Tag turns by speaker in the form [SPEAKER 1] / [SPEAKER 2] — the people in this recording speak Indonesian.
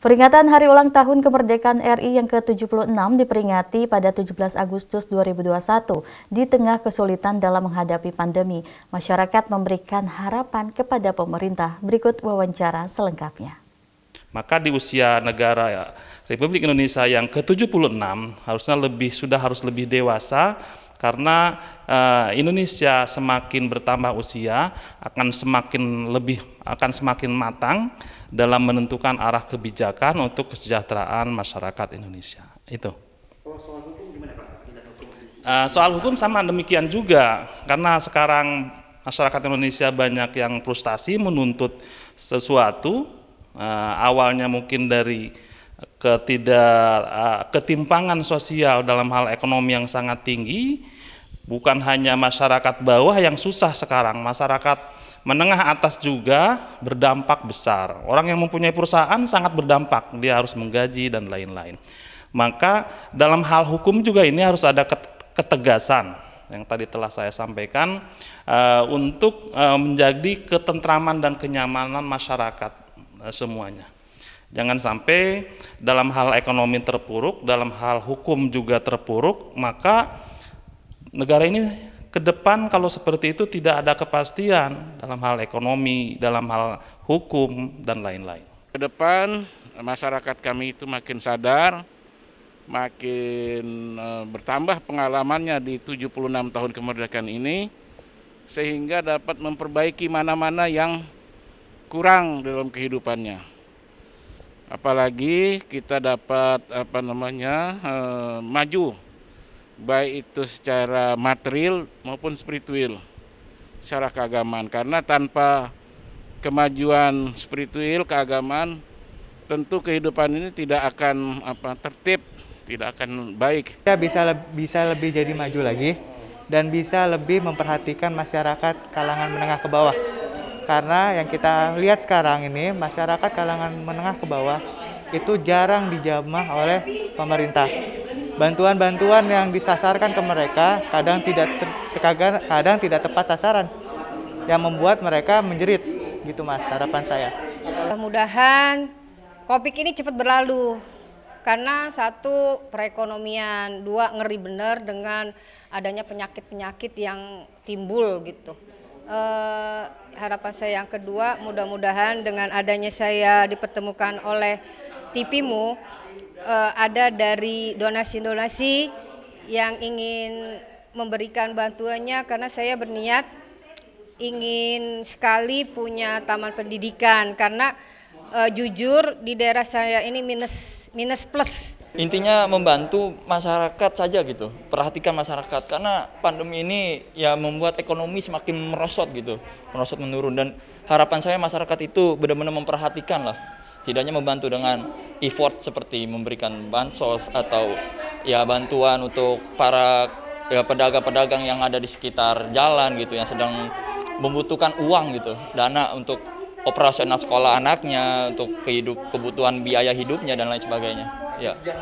[SPEAKER 1] Peringatan Hari Ulang Tahun Kemerdekaan RI yang ke-76 diperingati pada 17 Agustus 2021 di tengah kesulitan dalam menghadapi pandemi. Masyarakat memberikan harapan kepada pemerintah. Berikut wawancara selengkapnya. Maka di usia negara ya, Republik Indonesia yang ke-76 harusnya lebih sudah harus lebih dewasa karena uh, Indonesia semakin bertambah usia akan semakin lebih akan semakin matang dalam menentukan arah kebijakan untuk kesejahteraan masyarakat Indonesia. Itu. Oh, eh, soal hukum sama demikian juga karena sekarang masyarakat Indonesia banyak yang frustasi menuntut sesuatu uh, awalnya mungkin dari ketidak uh, ketimpangan sosial dalam hal ekonomi yang sangat tinggi bukan hanya masyarakat bawah yang susah sekarang masyarakat menengah atas juga berdampak besar orang yang mempunyai perusahaan sangat berdampak dia harus menggaji dan lain-lain maka dalam hal hukum juga ini harus ada ketegasan yang tadi telah saya sampaikan uh, untuk uh, menjadi ketentraman dan kenyamanan masyarakat Eh, semuanya. Jangan sampai dalam hal ekonomi terpuruk, dalam hal hukum juga terpuruk, maka negara ini ke depan kalau seperti itu tidak ada kepastian dalam hal ekonomi, dalam hal hukum dan lain-lain.
[SPEAKER 2] Ke depan masyarakat kami itu makin sadar, makin eh, bertambah pengalamannya di 76 tahun kemerdekaan ini sehingga dapat memperbaiki mana-mana yang kurang dalam kehidupannya. Apalagi kita dapat apa namanya eh, maju baik itu secara material maupun spiritual secara keagamaan karena tanpa kemajuan spiritual keagamaan tentu kehidupan ini tidak akan apa tertib tidak akan baik kita bisa
[SPEAKER 3] bisa lebih jadi maju lagi dan bisa lebih memperhatikan masyarakat kalangan menengah ke bawah karena yang kita lihat sekarang ini masyarakat kalangan menengah ke bawah itu jarang dijamah oleh pemerintah. Bantuan-bantuan yang disasarkan ke mereka kadang tidak ter, kadang tidak tepat sasaran yang membuat mereka menjerit gitu Mas harapan saya.
[SPEAKER 4] Mudah-mudahan Covid ini cepat berlalu karena satu perekonomian, dua ngeri bener dengan adanya penyakit-penyakit yang timbul gitu. Uh, harapan saya yang kedua mudah-mudahan dengan adanya saya dipertemukan oleh tipimu uh, eh, ada dari donasi-donasi yang ingin memberikan bantuannya karena saya berniat ingin sekali punya taman pendidikan karena uh, jujur di daerah saya ini minus minus plus
[SPEAKER 5] intinya membantu masyarakat saja gitu perhatikan masyarakat karena pandemi ini ya membuat ekonomi semakin merosot gitu merosot menurun dan harapan saya masyarakat itu benar-benar memperhatikan lah setidaknya membantu dengan effort seperti memberikan bansos atau ya bantuan untuk para ya pedagang-pedagang yang ada di sekitar jalan gitu yang sedang membutuhkan uang gitu dana untuk operasional sekolah anaknya untuk kehidup kebutuhan biaya hidupnya dan lain sebagainya.
[SPEAKER 4] Yeah.